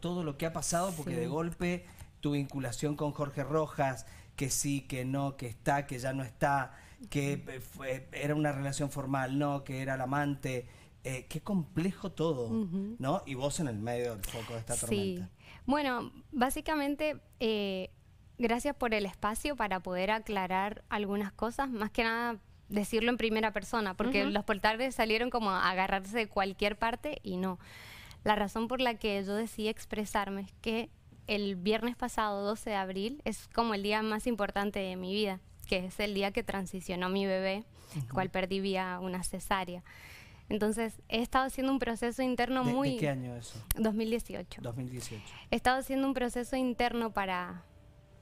todo lo que ha pasado, porque de golpe tu vinculación con Jorge Rojas, que sí, que no, que está, que ya no está, que eh, era una relación formal, no, que era el amante. Eh, qué complejo todo, ¿no? Y vos en el medio del foco de esta tormenta. Sí. Bueno, básicamente, eh, gracias por el espacio para poder aclarar algunas cosas, más que nada decirlo en primera persona, porque los portales salieron como a agarrarse de cualquier parte y no. La razón por la que yo decidí expresarme es que el viernes pasado, 12 de abril, es como el día más importante de mi vida, que es el día que transicionó mi bebé, el cual perdí vía una cesárea. Entonces, he estado haciendo un proceso interno muy... ¿De qué año eso? 2018. 2018. He estado haciendo un proceso interno para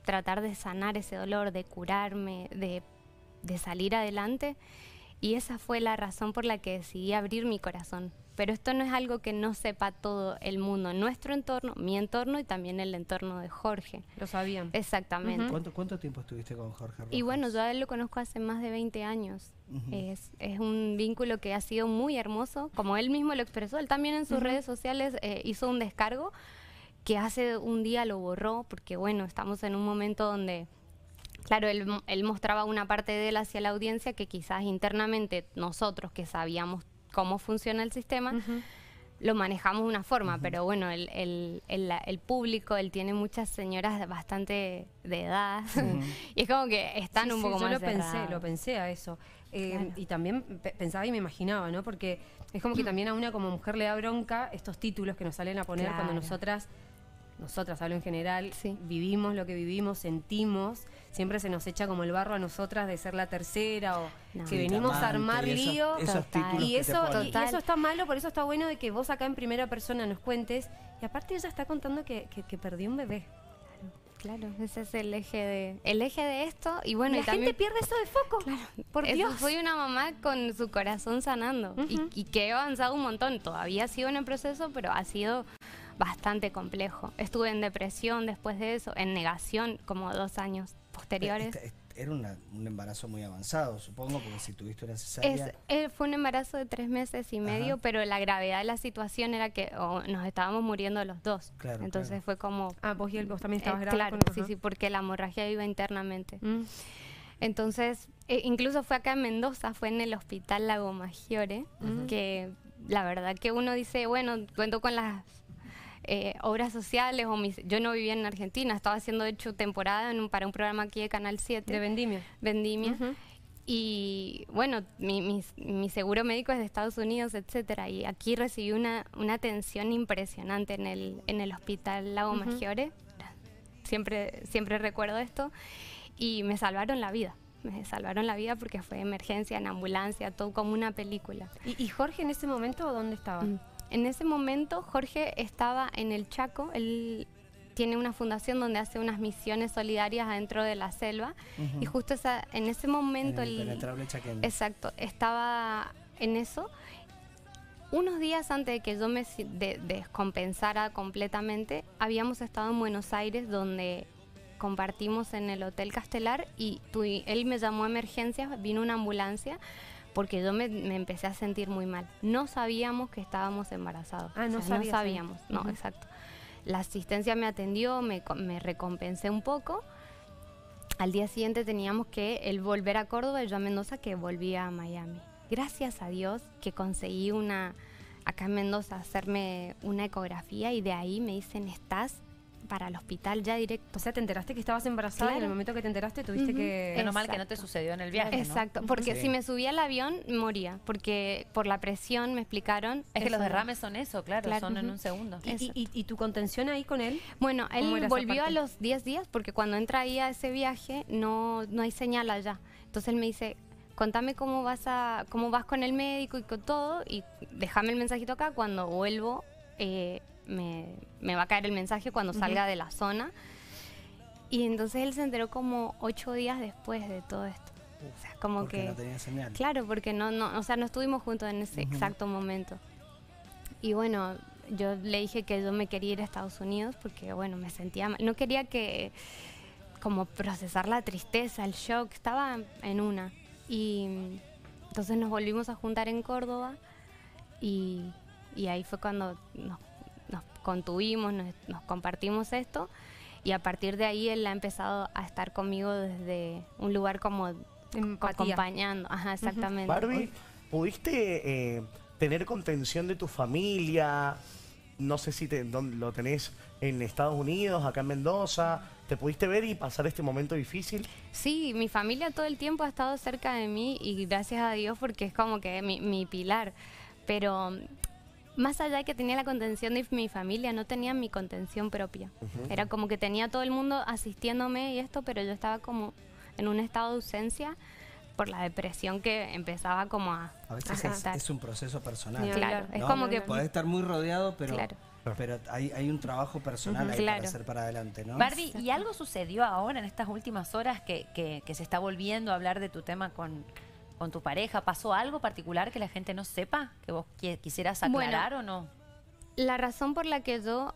tratar de sanar ese dolor, de curarme, de, de salir adelante. Y esa fue la razón por la que decidí abrir mi corazón pero esto no es algo que no sepa todo el mundo, nuestro entorno, mi entorno y también el entorno de Jorge. Lo sabían. Exactamente. ¿Cuánto, tiempo estuviste con Jorge? Y bueno, yo a él lo conozco hace más de 20 años. es, un vínculo que ha sido muy hermoso, como él mismo lo expresó, él también en sus redes sociales eh, hizo un descargo que hace un día lo borró, porque bueno, estamos en un momento donde... Claro, él, él, mostraba una parte de él hacia la audiencia que quizás internamente nosotros que sabíamos cómo funciona el sistema, lo manejamos de una forma, pero bueno, el, público, él tiene muchas señoras bastante de edad, y es como que están un poco más lo pensé, lo pensé a eso. Eh, y también pensaba y me imaginaba, ¿no? Porque es como que también a una como mujer le da bronca estos títulos que nos salen a poner cuando nosotras, nosotras hablo en general, vivimos lo que vivimos, sentimos siempre se nos echa como el barro a nosotras de ser la tercera o que venimos a armar lío. y, eso, eso está malo, por eso está bueno de que vos acá en primera persona nos cuentes. Y aparte ella está contando que, que, perdió un bebé. Claro, ese es el eje de, el eje de esto y bueno. La gente pierde eso de foco. Claro, por una mamá con su corazón sanando y, y, que he avanzado un montón. Todavía ha sido en el proceso, pero ha sido bastante complejo. Estuve en depresión después de eso, en negación como dos años. Este, este, era un embarazo muy avanzado, supongo, porque si tuviste una cesárea... Eh, fue un embarazo de tres meses y medio, pero la gravedad de la situación era que oh, nos estábamos muriendo los dos. Entonces fue como... Ah, vos y él, vos también eh, estabas grabando. Claro, sí, sí, porque la hemorragia iba internamente. Mm. Entonces, eh, incluso fue acá en Mendoza, fue en el hospital Lago Maggiore, que la verdad que uno dice, bueno, cuento con las eh, obras sociales o yo no vivía en Argentina, estaba haciendo de hecho temporada para un programa aquí de Canal 7. De Vendimia. Vendimia. Y bueno, mi, seguro médico es de Estados Unidos, etcétera. Y aquí recibí una, una atención impresionante en el, en el hospital Lago Maggiore. Siempre, siempre recuerdo esto. Y me salvaron la vida me salvaron la vida porque fue emergencia, en ambulancia, todo como una película. ¿Y, Jorge en ese momento dónde estaba? Mm. En ese momento Jorge estaba en el Chaco, él tiene una fundación donde hace unas misiones solidarias adentro de la selva y justo en ese momento... el, Exacto, estaba en eso. Unos días antes de que yo me descompensara completamente, habíamos estado en Buenos Aires donde compartimos en el Hotel Castelar y él me llamó a emergencias, vino una ambulancia porque yo me, empecé a sentir muy mal. No sabíamos que estábamos embarazados. Ah, no, no sabíamos. No, exacto. La asistencia me atendió, me, me, recompensé un poco. Al día siguiente teníamos que el volver a Córdoba y yo a Mendoza que volvía a Miami. Gracias a Dios que conseguí una, acá en Mendoza, hacerme una ecografía y de ahí me dicen, estás para el hospital ya directo. O sea, te enteraste que estabas embarazada y en el momento que te enteraste tuviste que... Es mal que no te sucedió en el viaje. Exacto, porque si me subía al avión moría, porque por la presión me explicaron... Es que los derrames son eso, claro, son en un segundo. ¿Y, tu contención ahí con él? Bueno, él volvió a los 10 días porque cuando entra ahí a ese viaje no, no hay señal allá. Entonces él me dice, contame cómo vas a cómo vas con el médico y con todo y déjame el mensajito acá cuando vuelvo eh, me, va a caer el mensaje cuando salga de la zona. Y entonces él se enteró como ocho días después de todo esto. o sea, como que... Claro, porque no, no, o sea, no estuvimos juntos en ese exacto momento. Y bueno, yo le dije que yo me quería ir a Estados Unidos porque, bueno, me sentía mal. No quería que, como, procesar la tristeza, el shock. Estaba en una. Y entonces nos volvimos a juntar en Córdoba y, y ahí fue cuando nos contuvimos, nos, compartimos esto y a partir de ahí él ha empezado a estar conmigo desde un lugar como acompañando. Ajá, exactamente. Barbie, ¿pudiste eh, tener contención de tu familia? No sé si te, lo tenés en Estados Unidos, acá en Mendoza. ¿Te pudiste ver y pasar este momento difícil? Sí, mi familia todo el tiempo ha estado cerca de mí y gracias a Dios porque es como que mi, mi pilar. Pero más allá de que tenía la contención de mi familia, no tenía mi contención propia. Era como que tenía todo el mundo asistiéndome y esto, pero yo estaba como en un estado de ausencia por la depresión que empezaba como a... A veces es, un proceso personal. Claro, es como que... estar muy rodeado, pero... Pero hay, hay, un trabajo personal que hay ahí para hacer para adelante, ¿no? Barbie, ¿y algo sucedió ahora en estas últimas horas que, que, que se está volviendo a hablar de tu tema con, con tu pareja? ¿Pasó algo particular que la gente no sepa? ¿Que vos quisieras aclarar o no? La razón por la que yo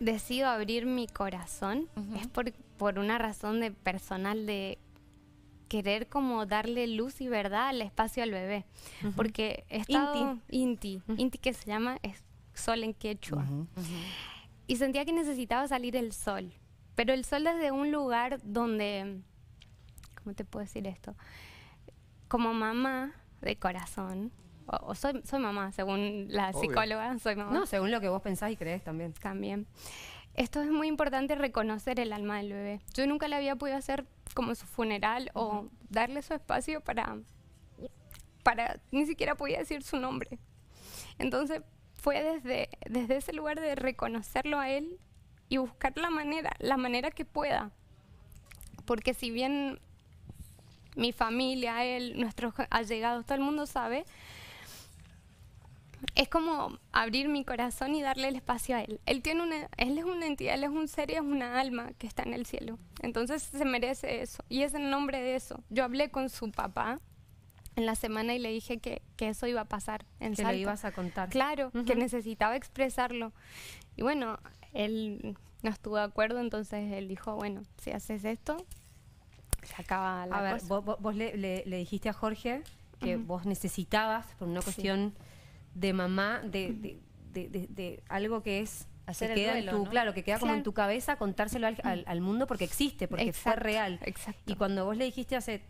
decido abrir mi corazón es por, una razón de personal de querer como darle luz y verdad al espacio al bebé. Porque he Inti. Inti, que se llama es sol en quechua. Y sentía que necesitaba salir el sol. Pero el sol desde un lugar donde... ¿Cómo te puedo decir esto? como mamá de corazón, o, soy, mamá, según la psicóloga, soy mamá. No, según lo que vos pensás y crees también. También. Esto es muy importante reconocer el alma del bebé. Yo nunca le había podido hacer como su funeral o darle su espacio para, para, ni siquiera podía decir su nombre. Entonces fue desde, desde ese lugar de reconocerlo a él y buscar la manera, la manera que pueda. Porque si bien mi familia, él, nuestros allegados, todo el mundo sabe. Es como abrir mi corazón y darle el espacio a él. Él, tiene una, él es una entidad, él es un ser es una alma que está en el cielo. Entonces se merece eso. Y es en nombre de eso. Yo hablé con su papá, en la semana y le dije que, eso iba a pasar Que lo ibas a contar. Claro, que necesitaba expresarlo. Y bueno, él no estuvo de acuerdo, entonces él dijo, bueno, si haces esto, a ver, vos, le, dijiste a Jorge que vos necesitabas, por una cuestión de mamá, de, de, algo que es... Hacer queda Claro, que queda como en tu cabeza contárselo al, mundo porque existe, porque fue real. Exacto. Y cuando vos le dijiste hace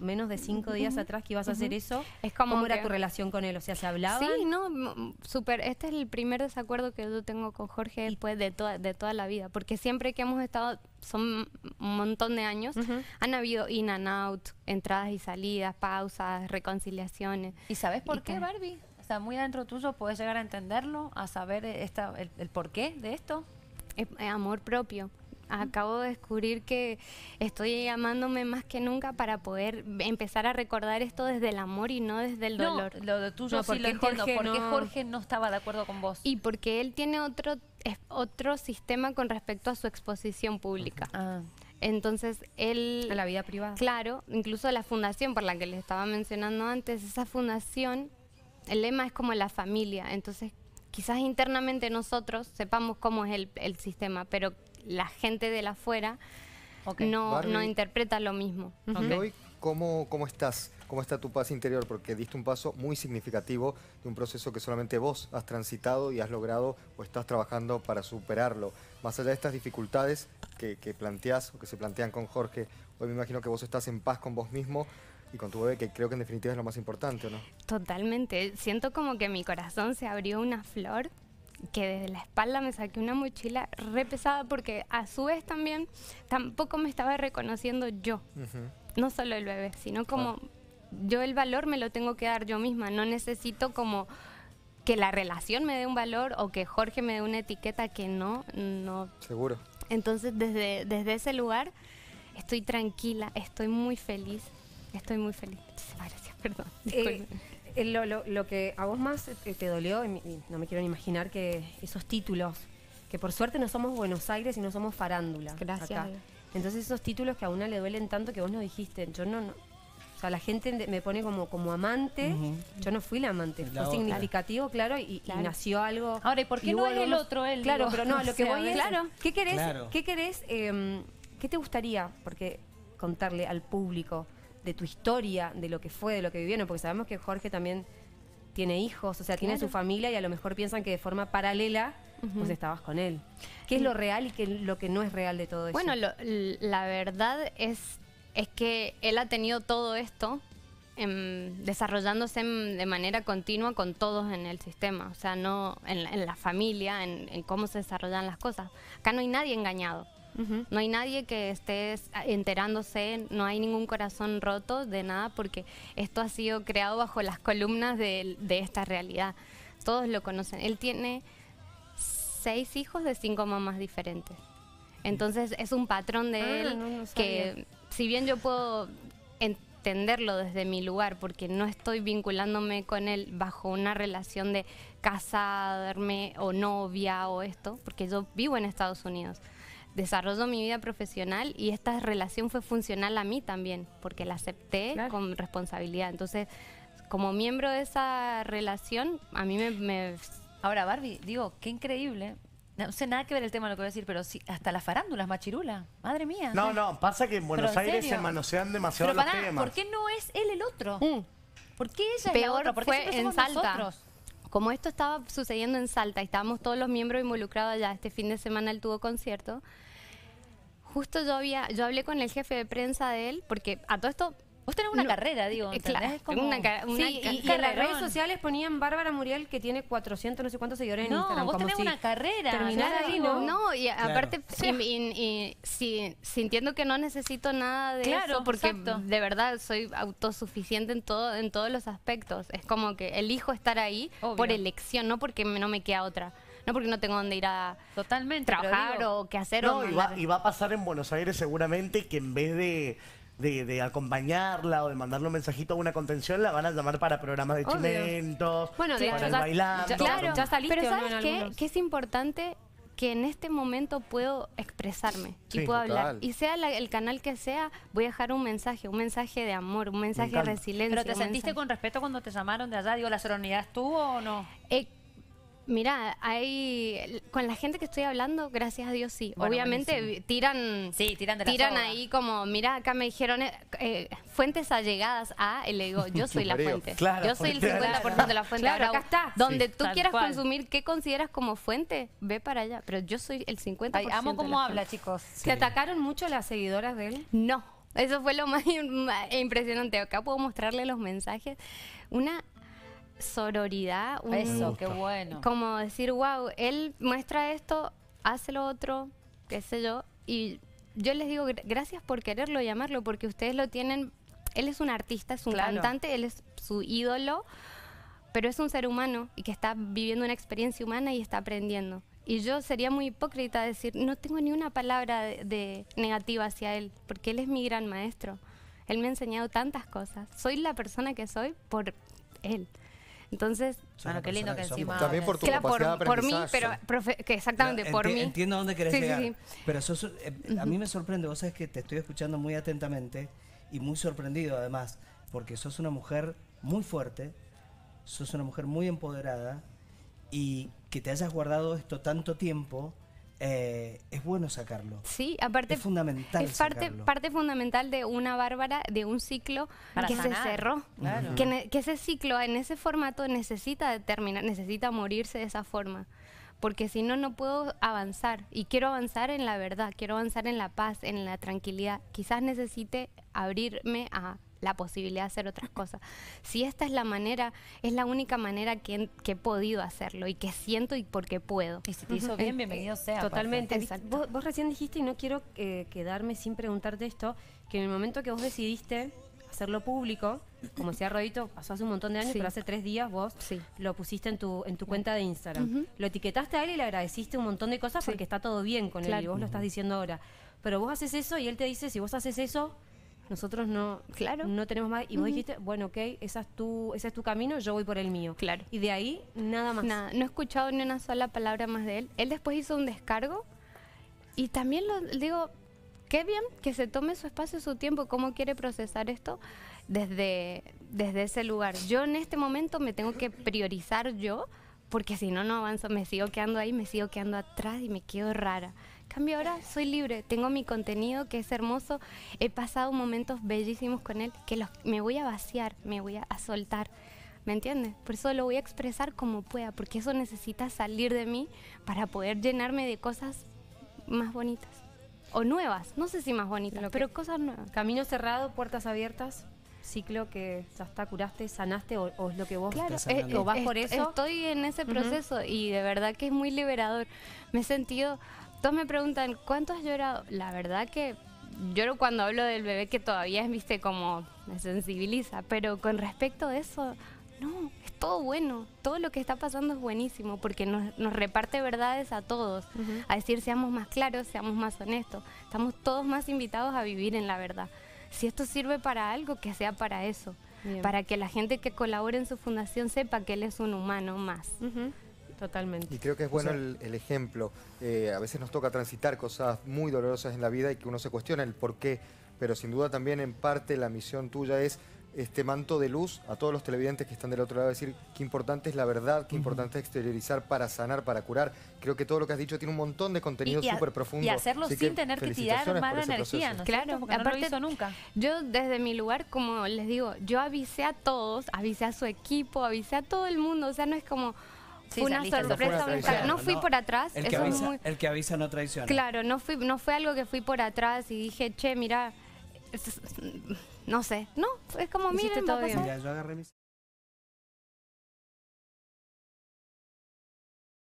menos de cinco días atrás que ibas a hacer eso. Es ¿Cómo era tu relación con él? O sea, ¿se hablaban? Sí, no, súper. Este es el primer desacuerdo que yo tengo con Jorge después de, toda, de toda la vida, porque siempre que hemos estado, son un montón de años, han habido in and out, entradas y salidas, pausas, reconciliaciones. ¿Y sabes por qué, Barbie? O sea, muy adentro tuyo puedes llegar a entenderlo, a saber eh, esta, el, por porqué de esto. es amor propio. Acabo de descubrir que estoy amándome más que nunca para poder empezar a recordar esto desde el amor y no desde el dolor. No, lo de tuyo sí lo entiendo. porque Jorge no estaba de acuerdo con vos? Y porque él tiene otro, otro sistema con respecto a su exposición pública. Ah. Entonces él... A la vida privada. Claro, incluso la fundación por la que les estaba mencionando antes, esa fundación, el lema es como la familia. Entonces quizás internamente nosotros sepamos cómo es el sistema, pero la gente de la afuera no, interpreta lo mismo. hoy cómo, cómo estás? ¿Cómo está tu paz interior? Porque diste un paso muy significativo de un proceso que solamente vos has transitado y has logrado o estás trabajando para superarlo. Más allá de estas dificultades que, planteas o que se plantean con Jorge, hoy me imagino que vos estás en paz con vos mismo y con tu bebé, que creo que en definitiva es lo más importante, ¿no? Totalmente. Siento como que mi corazón se abrió una flor que desde la espalda me saqué una mochila re pesada porque a su vez también tampoco me estaba reconociendo yo, no solo el bebé, sino como yo el valor me lo tengo que dar yo misma, no necesito como que la relación me dé un valor o que Jorge me dé una etiqueta que no, no. Seguro. Entonces desde, desde ese lugar estoy tranquila, estoy muy feliz, estoy muy feliz. Gracias, perdón. Eh, eh, lo, lo, lo, que a vos más te dolió, y no me quiero ni imaginar que esos títulos, que por suerte no somos Buenos Aires y no somos farándula. Gracias. Entonces esos títulos que a una le duelen tanto que vos no dijiste, yo no, o sea, la gente me pone como, como amante. Yo no fui la amante. fue significativo, claro, y, nació algo. Ahora, ¿y por qué no es el otro él? Claro, pero no, lo que voy es. Claro. ¿Qué querés? ¿Qué querés? Em, ¿Qué te gustaría? Porque contarle al público de tu historia, de lo que fue, de lo que vivieron, porque sabemos que Jorge también tiene hijos, o sea, tiene su familia y a lo mejor piensan que de forma paralela pues estabas con él. ¿Qué es lo real y qué lo que no es real de todo eso? Bueno, la verdad es, es que él ha tenido todo esto em, desarrollándose de manera continua con todos en el sistema, o sea, no en, la familia, en cómo se desarrollan las cosas. Acá no hay nadie engañado. No hay nadie que esté enterándose, no hay ningún corazón roto de nada porque esto ha sido creado bajo las columnas de, esta realidad. Todos lo conocen. Él tiene seis hijos de cinco mamás diferentes. Entonces es un patrón de ah, él que si bien yo puedo entenderlo desde mi lugar porque no estoy vinculándome con él bajo una relación de casarme o novia o esto, porque yo vivo en Estados Unidos desarrollo mi vida profesional y esta relación fue funcional a mí también, porque la acepté con responsabilidad. Entonces, como miembro de esa relación, a mí me... Ahora, Barbie, digo, qué increíble. No sé nada que ver el tema lo que voy a decir, pero sí, hasta las farándulas, machirula. Madre mía. No, no, pasa que en Buenos Aires se manosean demasiado los temas. ¿Por qué no es él el otro? Mm. ¿Por qué ella es la otra? fue Nosotros? Como esto estaba sucediendo en Salta y estábamos todos los miembros involucrados ya este fin de semana él tuvo concierto justo yo había, yo hablé con el jefe de prensa de él, porque a todo esto Vos tenés una carrera, digo, eh, ¿entendés? y, en las redes sociales ponían Bárbara Muriel, que tiene 400, no sé cuántos seguidores no, en Instagram. vos tenés una carrera. Terminar ¿no? No, y aparte, y, sintiendo que no necesito nada de eso, porque de verdad soy autosuficiente en, todo, en todos los aspectos. Es como que elijo estar ahí por elección, no porque no me queda otra porque no tengo dónde ir a Totalmente, trabajar o qué hacer. No, y, va, a pasar en Buenos Aires seguramente que en vez de acompañarla o de mandarle un mensajito a una contención, la van a llamar para programas de chimentos, bueno, para el bailando. claro, pero ¿sabes qué? Que es importante que en este momento puedo expresarme y puedo hablar. Y sea el canal que sea, voy a dejar un mensaje, un mensaje de amor, un mensaje de resiliencia. ¿Pero te sentiste con respeto cuando te llamaron de allá? Digo, ¿la serenidad estuvo o no? Eh, Mira, hay con la gente que estoy hablando, gracias a Dios sí. Obviamente tiran, sí, tiran, tiran ahí como, mira, acá me dijeron eh, eh, fuentes allegadas a, el ego. yo soy la fuente. yo soy el 50% de la fuente. Claro, acá está. Donde tú quieras consumir, ¿qué consideras como fuente? Ve para allá. Pero yo soy el 50%. Ay, amo cómo habla, chicos. ¿Se atacaron mucho las seguidoras de él? No. Eso fue lo más impresionante. Acá puedo mostrarle los mensajes. Una sororidad. Eso, qué bueno. Como decir, wow, él muestra esto, hace lo otro, qué sé yo. Y yo les digo, gracias por quererlo llamarlo porque ustedes lo tienen. Él es un artista, es un cantante, él es su ídolo, pero es un ser humano y que está viviendo una experiencia humana y está aprendiendo. Y yo sería muy hipócrita decir, no tengo ni una palabra de negativa hacia él, porque él es mi gran maestro. Él me ha enseñado tantas cosas. Soy la persona que soy por él. Entonces, bueno, qué lindo que, encima... También por tu por, mí, pero que exactamente, por mí. Entiendo dónde querés llegar. Pero eh, a mí me sorprende, vos sabés que te estoy escuchando muy atentamente y muy sorprendido además, porque sos una mujer muy fuerte, sos una mujer muy empoderada y que te hayas guardado esto tanto tiempo eh, es bueno sacarlo. Sí, aparte. Es fundamental. Es parte, parte fundamental de una Bárbara, de un ciclo que se cerró. Que, que, ese ciclo en ese formato necesita terminar, necesita morirse de esa forma. Porque si no, no puedo avanzar. Y quiero avanzar en la verdad, quiero avanzar en la paz, en la tranquilidad. Quizás necesite abrirme a la posibilidad de hacer otras cosas. Si esta es la manera, es la única manera que, he podido hacerlo y que siento y porque puedo. Y si te hizo bien, este, bienvenido sea. Pues. Totalmente. Vos, recién dijiste, y no quiero eh, quedarme sin preguntarte esto, que en el momento que vos decidiste hacerlo público, como decía Rodito, pasó hace un montón de años, pero hace tres días vos lo pusiste en tu, en tu cuenta de Instagram. Lo etiquetaste a él y le agradeciste un montón de cosas porque está todo bien con él y vos lo estás diciendo ahora. Pero vos haces eso y él te dice, si vos haces eso, nosotros no, claro. no tenemos más. Y vos dijiste, bueno, ok, esa es tu, ese es tu camino, yo voy por el mío. Claro. Y de ahí, nada más. Nada, no he escuchado ni una sola palabra más de él. Él después hizo un descargo y también lo digo, qué bien que se tome su espacio, su tiempo, cómo quiere procesar esto desde, desde ese lugar. Yo en este momento me tengo que priorizar yo porque si no, no avanzo, me sigo quedando ahí, me sigo quedando atrás y me quedo rara cambio ahora soy libre, tengo mi contenido que es hermoso, he pasado momentos bellísimos con él, que me voy a vaciar, me voy a, soltar. ¿Me entiendes? Por eso lo voy a expresar como pueda, porque eso necesita salir de mí para poder llenarme de cosas más bonitas. O nuevas, no sé si más bonitas, pero cosas nuevas. Camino cerrado, puertas abiertas ciclo que ya está curaste, sanaste o, es lo que vos claro, eh, eh o vas por eso? Estoy en ese proceso y de verdad que es muy liberador. Me he sentido todos me preguntan, ¿cuánto has llorado? La verdad que lloro cuando hablo del bebé que todavía es, viste, como me sensibiliza, pero con respecto a eso, no, es todo bueno, todo lo que está pasando es buenísimo porque nos, reparte verdades a todos, a decir seamos más claros, seamos más honestos, estamos todos más invitados a vivir en la verdad. Si esto sirve para algo, que sea para eso, para que la gente que colabore en su fundación sepa que él es un humano más. Totalmente. Y creo que es bueno el, ejemplo. Eh, a veces nos toca transitar cosas muy dolorosas en la vida y que uno se cuestiona el por qué, pero sin duda también en parte la misión tuya es este manto de luz a todos los televidentes que están del otro lado, decir qué importante es la verdad, qué importante es exteriorizar para sanar, para curar. Creo que todo lo que has dicho tiene un montón de contenido súper profundo. Y hacerlo sin tener que tirar mala energía, Claro, aparte, nunca. Yo desde mi lugar, como les digo, yo avisé a todos, avisé a su equipo, avisé a todo el mundo, o sea, no es como... Fue una sorpresa, no fui por atrás. El que, avisa, no traiciona. Claro, no, fui, no fue algo que fui por atrás y dije, che, mira, no sé. No, es como, miren, todo bien. Mira, yo agarré mis...